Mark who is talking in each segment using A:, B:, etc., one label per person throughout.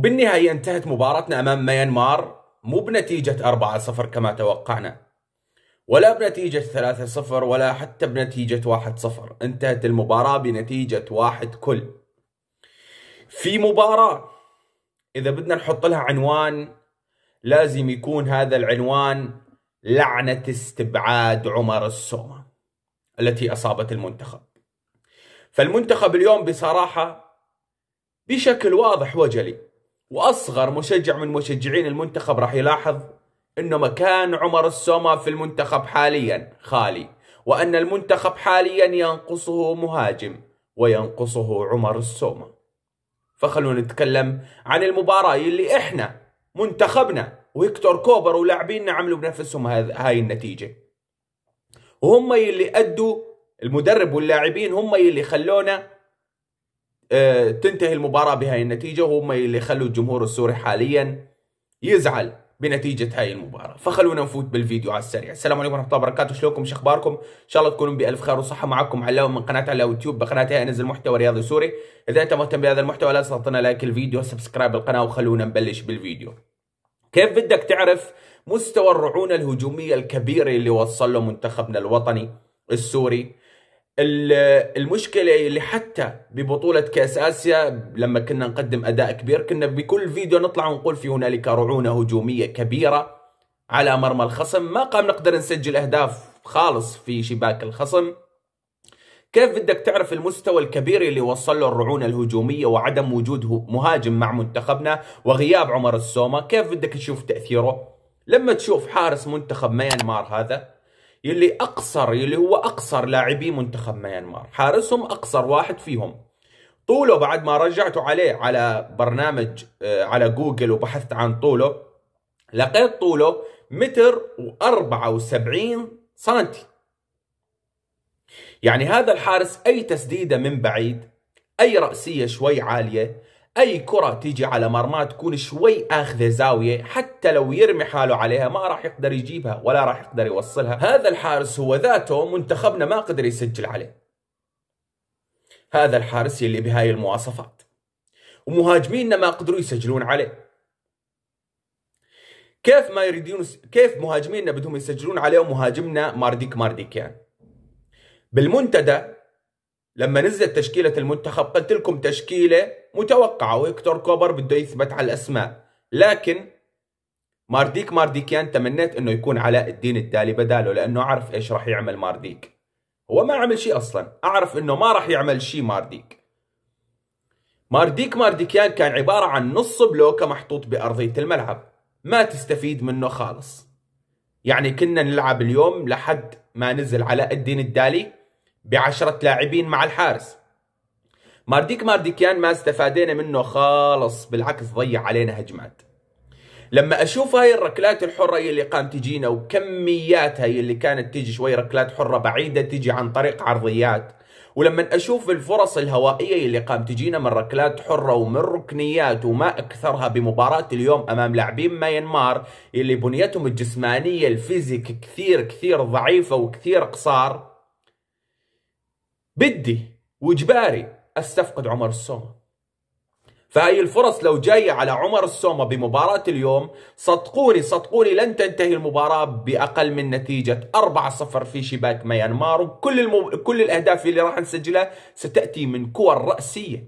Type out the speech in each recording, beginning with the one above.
A: بالنهاية انتهت مباراتنا أمام ميانمار مو بنتيجة 4-0 كما توقعنا ولا بنتيجة 3-0 ولا حتى بنتيجة 1-0 انتهت المباراة بنتيجة 1 كل في مباراة إذا بدنا نحط لها عنوان لازم يكون هذا العنوان لعنة استبعاد عمر السومة التي أصابت المنتخب فالمنتخب اليوم بصراحة بشكل واضح وجلي واصغر مشجع من مشجعين المنتخب راح يلاحظ انه مكان عمر السوما في المنتخب حاليا خالي وان المنتخب حاليا ينقصه مهاجم وينقصه عمر السوما فخلونا نتكلم عن المباراه اللي احنا منتخبنا ويكتور كوبر ولاعبيننا عملوا بنفسهم هاي النتيجه وهم اللي ادوا المدرب واللاعبين هم اللي خلونا تنتهي المباراة بهاي النتيجة وهم اللي خلوا الجمهور السوري حاليا يزعل بنتيجة هاي المباراة فخلونا نفوت بالفيديو على السريع السلام عليكم ورحمة الله وبركاته شلونكم شخباركم إن شاء الله تكونوا بألف خير وصحة معكم علاء من قناة على يوتيوب بقناتها أنزل محتوى رياضي سوري إذا أنت مهتم بهذا المحتوى لا تعطينا لايك الفيديو وسبسكرايب القناة وخلونا نبلش بالفيديو كيف بدك تعرف مستوى الرعونة الهجومية الكبيرة اللي وصل له منتخبنا الوطني السوري المشكلة اللي حتى ببطولة كأس آسيا لما كنا نقدم أداء كبير كنا بكل فيديو نطلع ونقول في هنالك رعونة هجومية كبيرة على مرمى الخصم ما قام نقدر نسجل أهداف خالص في شباك الخصم كيف بدك تعرف المستوى الكبير اللي وصل له الرعونة الهجومية وعدم وجود مهاجم مع منتخبنا وغياب عمر السومة كيف بدك تشوف تأثيره لما تشوف حارس منتخب ميانمار هذا يلي اقصر يلي هو اقصر لاعبي منتخب ميانمار حارسهم اقصر واحد فيهم طوله بعد ما رجعته عليه على برنامج آه، على جوجل وبحثت عن طوله لقيت طوله متر و74 سنتي يعني هذا الحارس اي تسديده من بعيد اي راسيه شوي عاليه اي كره تيجي على مرماه تكون شوي اخذه زاويه حتى لو يرمي حاله عليها ما راح يقدر يجيبها ولا راح يقدر يوصلها هذا الحارس هو ذاته منتخبنا ما قدر يسجل عليه هذا الحارس يلي بهاي المواصفات ومهاجميننا ما قدروا يسجلون عليه كيف ما يريدون كيف مهاجميننا بدهم يسجلون عليه ومهاجمنا مارديك مارديك يعني. بالمنتدى لما نزلت تشكيلة المنتخب قلت لكم تشكيلة متوقعة وهيكتور كوبر بده يثبت على الأسماء لكن مارديك مارديكيان يعني تمنيت انه يكون علاء الدين الدالي بداله لانه اعرف ايش راح يعمل مارديك هو ما عمل شيء اصلا اعرف انه ما راح يعمل شيء مارديك مارديك مارديكيان يعني كان عبارة عن نص بلوكة محطوط بأرضية الملعب ما تستفيد منه خالص يعني كنا نلعب اليوم لحد ما نزل علاء الدين الدالي بعشرة لاعبين مع الحارس مارديك مارديكيان ما استفادينا منه خالص بالعكس ضيع علينا هجمات لما اشوف هاي الركلات الحره اللي قام تجينا وكميات هاي اللي كانت تيجي شوي ركلات حره بعيده تيجي عن طريق عرضيات ولما اشوف الفرص الهوائيه اللي قام تجينا من ركلات حره ومن ركنيات وما اكثرها بمباراه اليوم امام لاعبين ماينمار اللي بنيتهم الجسمانيه الفيزيك كثير كثير ضعيفه وكثير قصار بدي واجباري استفقد عمر السومه فهي الفرص لو جاية على عمر السومة بمباراة اليوم صدقوني صدقوني لن تنتهي المباراة بأقل من نتيجة 4-0 في شباك ميانمار وكل المو... كل الأهداف اللي راح نسجلها ستأتي من كور رأسية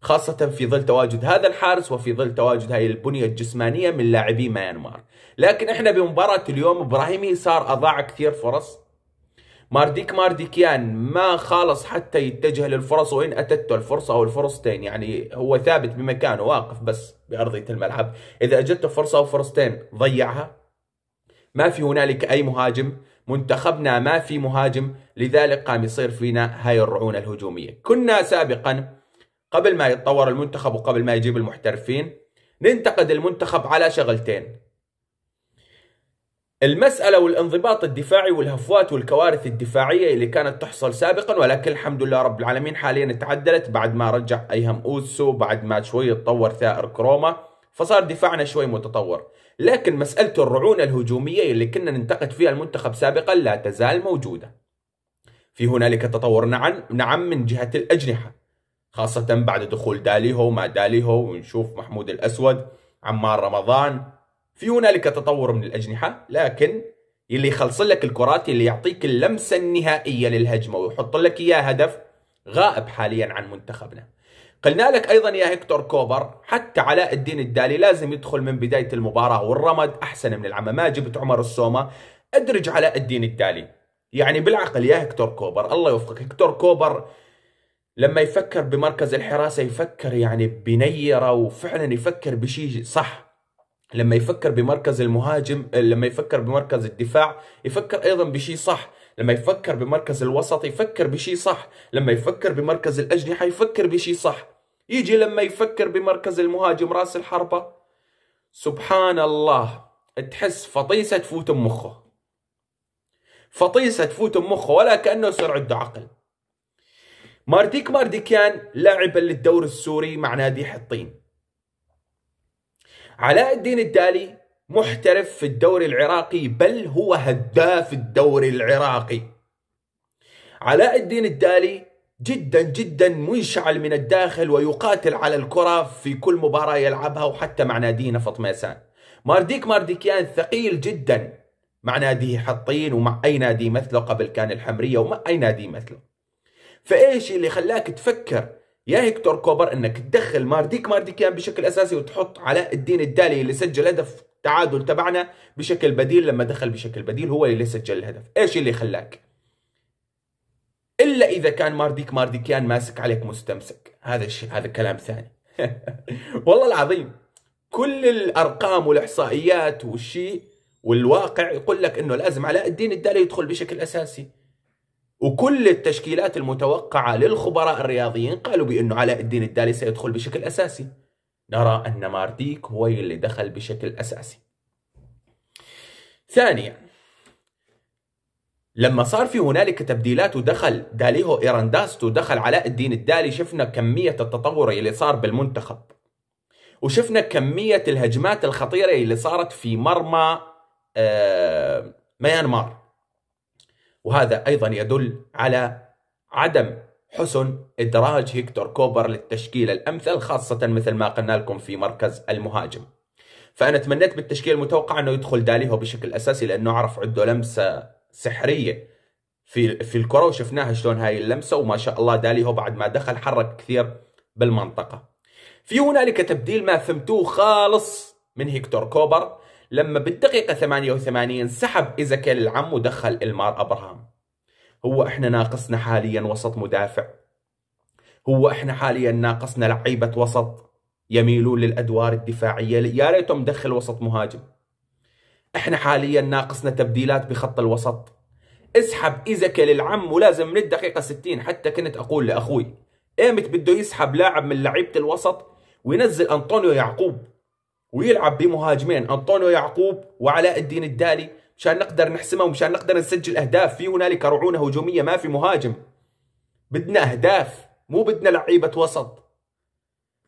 A: خاصة في ظل تواجد هذا الحارس وفي ظل تواجد هاي البنية الجسمانية من لاعبي ميانمار لكن احنا بمباراة اليوم إبراهيمي يسار أضاع كثير فرص مارديك مارديكيان ما خالص حتى يتجه للفرص وان اتته الفرصه او الفرصتين يعني هو ثابت بمكانه واقف بس بارضيه الملعب اذا اجته فرصه او فرصتين ضيعها ما في هنالك اي مهاجم منتخبنا ما في مهاجم لذلك قام يصير فينا هاي الرعونه الهجوميه كنا سابقا قبل ما يتطور المنتخب وقبل ما يجيب المحترفين ننتقد المنتخب على شغلتين المسألة والانضباط الدفاعي والهفوات والكوارث الدفاعية اللي كانت تحصل سابقا ولكن الحمد لله رب العالمين حاليا تعدلت بعد ما رجع أيهم أوسو بعد ما شوي تطور ثائر كروما فصار دفاعنا شوي متطور لكن مسألة الرعونة الهجومية اللي كنا ننتقد فيها المنتخب سابقا لا تزال موجودة في هنالك تطور نعم نعم من جهة الأجنحة خاصة بعد دخول داليهو ما داليهو ونشوف محمود الأسود عمار رمضان في هنالك تطور من الاجنحه لكن اللي يخلص لك الكرات اللي يعطيك اللمسه النهائيه للهجمه ويحط لك اياه هدف غائب حاليا عن منتخبنا قلنا لك ايضا يا هكتور كوبر حتى علاء الدين الدالي لازم يدخل من بدايه المباراه والرمد احسن من العمى ما جبت عمر السومه ادرج علاء الدين الدالي يعني بالعقل يا هكتور كوبر الله يوفقك هكتور كوبر لما يفكر بمركز الحراسه يفكر يعني بنيره وفعلا يفكر بشيء صح لما يفكر بمركز المهاجم آه، لما يفكر بمركز الدفاع يفكر ايضا بشيء صح لما يفكر بمركز الوسط يفكر بشيء صح لما يفكر بمركز الاجنحه يفكر بشيء صح يجي لما يفكر بمركز المهاجم راس الحربه سبحان الله تحس فطيسه تفوت مخه فطيسه تفوت مخه ولا كانه صار عنده عقل مارديك مارديكان لاعب للدوري السوري مع نادي حطين علاء الدين الدالي محترف في الدوري العراقي بل هو هداف الدوري العراقي علاء الدين الدالي جدا جدا منشعل من الداخل ويقاتل على الكرة في كل مباراة يلعبها وحتى مع نادينا فطميسان مارديك مارديكيان ثقيل جدا مع ناديه حطين ومع أي نادي مثله قبل كان الحمرية ومع أي نادي مثله فإيش اللي خلاك تفكر يا هيكتور كوبر انك تدخل مارديك مارديكيان يعني بشكل اساسي وتحط علاء الدين الدالي اللي سجل هدف تعادل تبعنا بشكل بديل لما دخل بشكل بديل هو اللي سجل الهدف ايش اللي خلاك الا اذا كان مارديك مارديكيان يعني ماسك عليك مستمسك هذا الشيء هذا كلام ثاني والله العظيم كل الارقام والاحصائيات والشيء والواقع يقول لك انه لازم علاء الدين الدالي يدخل بشكل اساسي وكل التشكيلات المتوقعة للخبراء الرياضيين قالوا بأنه علاء الدين الدالي سيدخل بشكل أساسي نرى أن مارديك هو اللي دخل بشكل أساسي ثانيا لما صار في هنالك تبديلات ودخل داليهو ايرانداست ودخل علاء الدين الدالي شفنا كمية التطور اللي صار بالمنتخب وشفنا كمية الهجمات الخطيرة اللي صارت في مرمى آه ميانمار وهذا أيضا يدل على عدم حسن إدراج هيكتور كوبر للتشكيل الأمثل خاصة مثل ما قلنا لكم في مركز المهاجم فأنا تمنيت بالتشكيل المتوقع أنه يدخل داليهو بشكل أساسي لأنه عرف عنده لمسة سحرية في في الكرة وشفناها شلون هاي اللمسة وما شاء الله داليهو بعد ما دخل حرك كثير بالمنطقة في هنالك تبديل ما فهمتوه خالص من هيكتور كوبر لما بالدقيقة 88 سحب إيزاكيل العم ودخل إلمار أبراهام هو إحنا ناقصنا حاليا وسط مدافع هو إحنا حاليا ناقصنا لعيبة وسط يميلون للأدوار الدفاعية يا ريتهم مدخل وسط مهاجم إحنا حاليا ناقصنا تبديلات بخط الوسط اسحب إيزاكيل العم ولازم من الدقيقة 60 حتى كنت أقول لأخوي ايمت بده يسحب لاعب من لعيبة الوسط وينزل أنطونيو يعقوب ويلعب بمهاجمين انطونيو يعقوب وعلاء الدين الدالي مشان نقدر نحسمه ومشان نقدر نسجل اهداف في هنالك رعونه هجوميه ما في مهاجم بدنا اهداف مو بدنا لعيبه وسط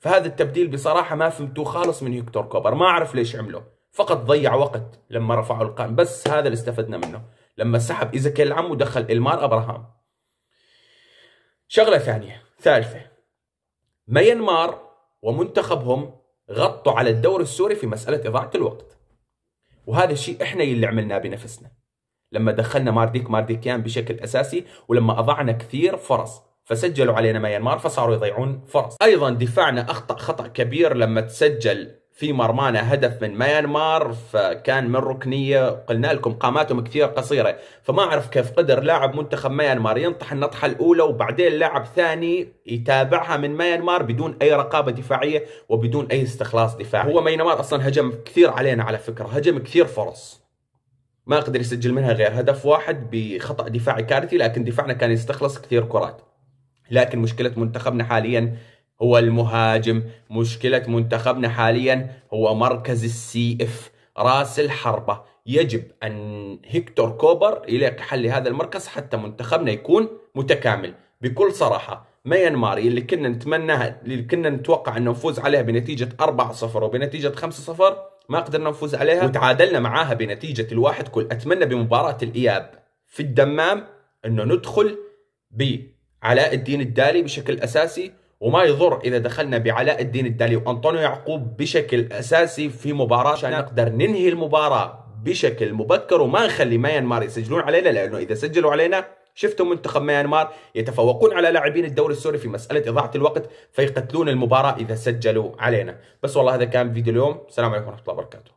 A: فهذا التبديل بصراحه ما فهمتوه خالص من هيكتور كوبر ما اعرف ليش عمله فقط ضيع وقت لما رفعوا القائم بس هذا اللي استفدنا منه لما سحب ايزاكيل عم ودخل المار ابراهام شغله ثانيه ثالثه ميانمار ومنتخبهم غطوا على الدور السوري في مسألة إضاعة الوقت وهذا الشيء إحنا اللي عملناه بنفسنا لما دخلنا مارديك مارديكيان بشكل أساسي ولما أضعنا كثير فرص فسجلوا علينا ميانمار فصاروا يضيعون فرص أيضا دفاعنا أخطأ خطأ كبير لما تسجل في مرمانا هدف من ميانمار فكان من ركنيه قلنا لكم قاماتهم كثير قصيره فما اعرف كيف قدر لاعب منتخب ميانمار ينطح النطحه الاولى وبعدين لاعب ثاني يتابعها من ميانمار بدون اي رقابه دفاعيه وبدون اي استخلاص دفاعي هو ميانمار اصلا هجم كثير علينا على فكره هجم كثير فرص ما قدر يسجل منها غير هدف واحد بخطا دفاعي كارثي لكن دفاعنا كان يستخلص كثير كرات لكن مشكله منتخبنا حاليا هو المهاجم مشكلة منتخبنا حاليا هو مركز السي اف راس الحربة يجب أن هكتور كوبر يلاقي حل لهذا المركز حتى منتخبنا يكون متكامل بكل صراحة ميانمار اللي كنا نتمناها اللي كنا نتوقع انه نفوز عليها بنتيجة 4-0 وبنتيجة 5-0 ما قدرنا نفوز عليها وتعادلنا معاها بنتيجة الواحد كل أتمنى بمباراة الإياب في الدمام أنه ندخل بعلاء الدين الدالي بشكل أساسي وما يضر اذا دخلنا بعلاء الدين الدالي وانطونيو يعقوب بشكل اساسي في مباراه عشان نعم. نقدر ننهي المباراه بشكل مبكر وما نخلي ميانمار يسجلون علينا لانه اذا سجلوا علينا شفتوا منتخب ميانمار يتفوقون على لاعبين الدوري السوري في مساله اضاعه الوقت فيقتلون المباراه اذا سجلوا علينا بس والله هذا كان فيديو اليوم السلام عليكم ورحمه الله وبركاته